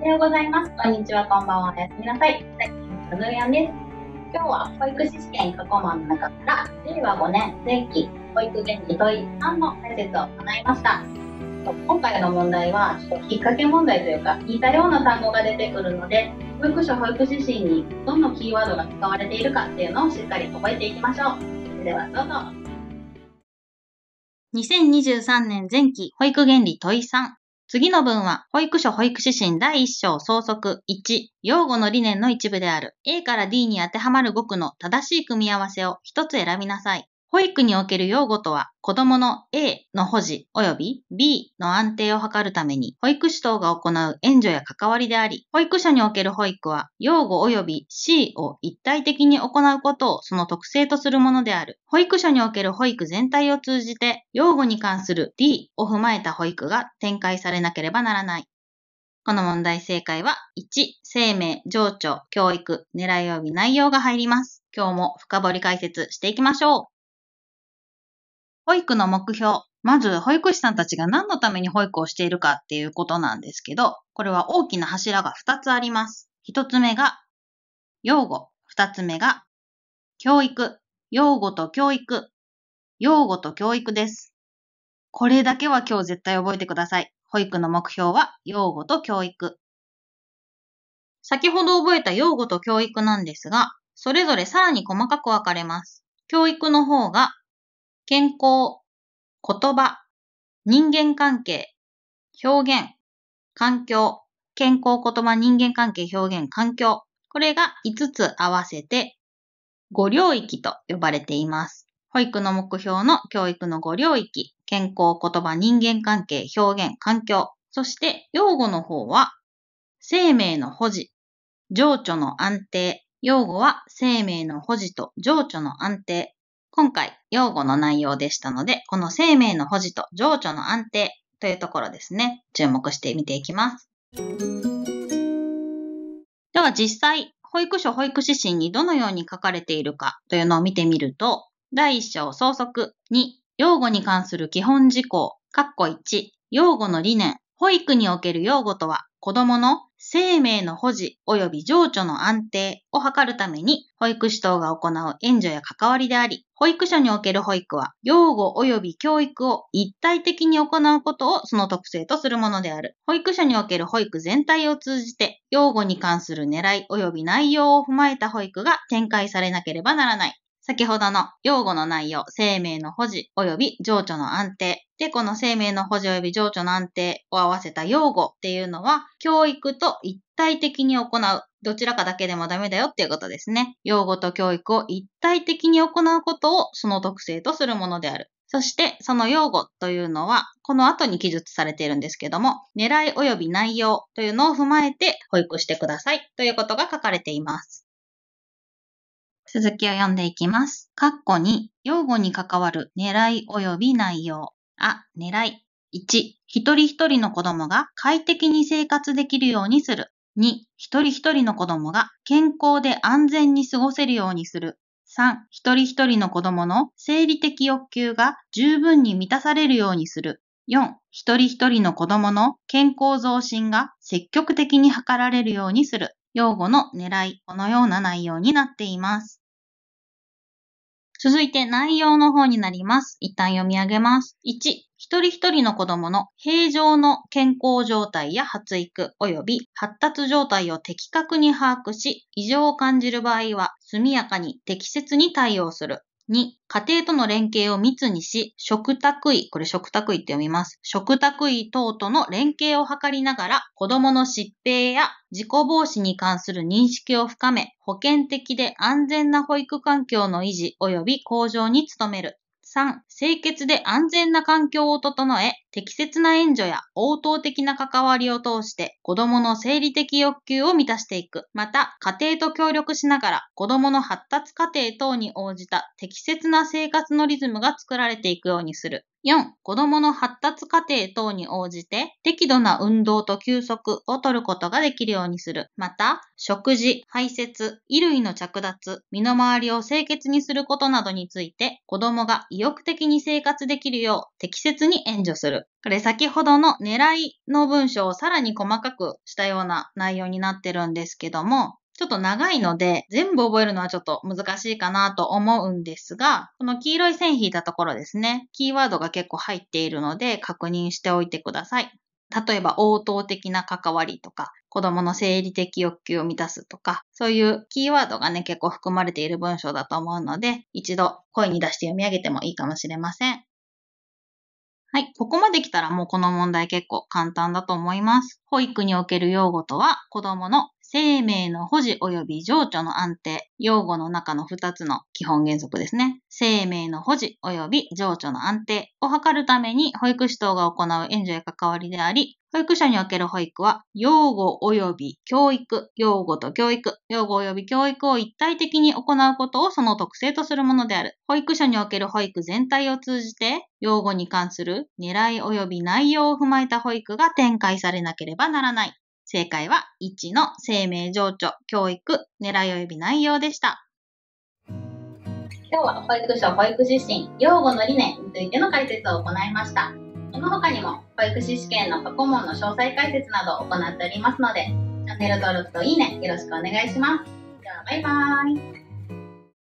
おはようございます。こんにちは、こんばんは。おやすみなさい。さきのずやです。今日は保育士試験過去問の中から、令和5年前期保育現地問い3の解説を行いました。今回の問題は、ちょっときっかけ問題というか、似たような単語が出てくるので、保育所保育士審にどんなキーワードが使われているかっていうのをしっかり覚えていきましょう。それではどうぞ。2023年前期保育原理問い3次の文は、保育所保育指針第1章総則1、用語の理念の一部である。A から D に当てはまる語句の正しい組み合わせを一つ選びなさい。保育における用語とは、子供の A の保持及び B の安定を図るために、保育士等が行う援助や関わりであり、保育所における保育は、用語及び C を一体的に行うことをその特性とするものである。保育所における保育全体を通じて、用語に関する D を踏まえた保育が展開されなければならない。この問題正解は、1、生命、情緒、教育、狙い及び内容が入ります。今日も深掘り解説していきましょう。保育の目標。まず、保育士さんたちが何のために保育をしているかっていうことなんですけど、これは大きな柱が2つあります。1つ目が、養護。2つ目が、教育。養護と教育。養護と教育です。これだけは今日絶対覚えてください。保育の目標は、養護と教育。先ほど覚えた養護と教育なんですが、それぞれさらに細かく分かれます。教育の方が健康、言葉、人間関係、表現、環境、健康、言葉、人間関係、表現、環境。これが5つ合わせて5領域と呼ばれています。保育の目標の教育の5領域、健康、言葉、人間関係、表現、環境。そして用語の方は、生命の保持、情緒の安定。用語は生命の保持と情緒の安定。今回、用語の内容でしたので、この生命の保持と情緒の安定というところですね、注目して見ていきます。では実際、保育所保育指針にどのように書かれているかというのを見てみると、第1章総則2、用語に関する基本事項、括弧1、用語の理念、保育における用語とは、子供の生命の保持及び情緒の安定を図るために保育士等が行う援助や関わりであり、保育所における保育は、養護及び教育を一体的に行うことをその特性とするものである。保育所における保育全体を通じて、養護に関する狙い及び内容を踏まえた保育が展開されなければならない。先ほどの用語の内容、生命の保持及び情緒の安定。で、この生命の保持及び情緒の安定を合わせた用語っていうのは、教育と一体的に行う。どちらかだけでもダメだよっていうことですね。用語と教育を一体的に行うことをその特性とするものである。そして、その用語というのは、この後に記述されているんですけども、狙い及び内容というのを踏まえて保育してくださいということが書かれています。続きを読んでいきます。括弧2、用語に関わる狙い及び内容。あ、狙い。1、一人一人の子供が快適に生活できるようにする。2、一人一人の子供が健康で安全に過ごせるようにする。3、一人一人の子供の生理的欲求が十分に満たされるようにする。4、一人一人の子供の健康増進が積極的に図られるようにする。用語の狙い、このような内容になっています。続いて内容の方になります。一旦読み上げます。1、一人一人の子供の平常の健康状態や発育及び発達状態を的確に把握し、異常を感じる場合は速やかに適切に対応する。2、家庭との連携を密にし、食卓医、これ食卓医って読みます。食卓医等との連携を図りながら、子供の疾病や自己防止に関する認識を深め、保健的で安全な保育環境の維持及び向上に努める。3、清潔で安全な環境を整え、適切な援助や応答的な関わりを通して子供の生理的欲求を満たしていく。また、家庭と協力しながら子供の発達過程等に応じた適切な生活のリズムが作られていくようにする。4. 子供の発達過程等に応じて適度な運動と休息をとることができるようにする。また、食事、排泄、衣類の着脱、身の回りを清潔にすることなどについて子供が意欲的に生活できるよう適切に援助する。これ先ほどの狙いの文章をさらに細かくしたような内容になってるんですけども、ちょっと長いので、全部覚えるのはちょっと難しいかなと思うんですが、この黄色い線引いたところですね、キーワードが結構入っているので確認しておいてください。例えば応答的な関わりとか、子供の生理的欲求を満たすとか、そういうキーワードがね、結構含まれている文章だと思うので、一度声に出して読み上げてもいいかもしれません。はい。ここまで来たらもうこの問題結構簡単だと思います。保育における用語とは、子供の生命の保持及び情緒の安定。用語の中の2つの基本原則ですね。生命の保持及び情緒の安定を図るために保育士等が行う援助や関わりであり、保育所における保育は、用語及び教育、用語と教育、用語及び教育を一体的に行うことをその特性とするものである。保育所における保育全体を通じて、用語に関する狙い及び内容を踏まえた保育が展開されなければならない。正解は1の生命情緒、教育、狙い及び内容でした。今日は保育所保育士針験用語の理念についての解説を行いました。その他にも保育士試験の過去問の詳細解説などを行っておりますので、チャンネル登録といいねよろしくお願いします。ではバイバーイ。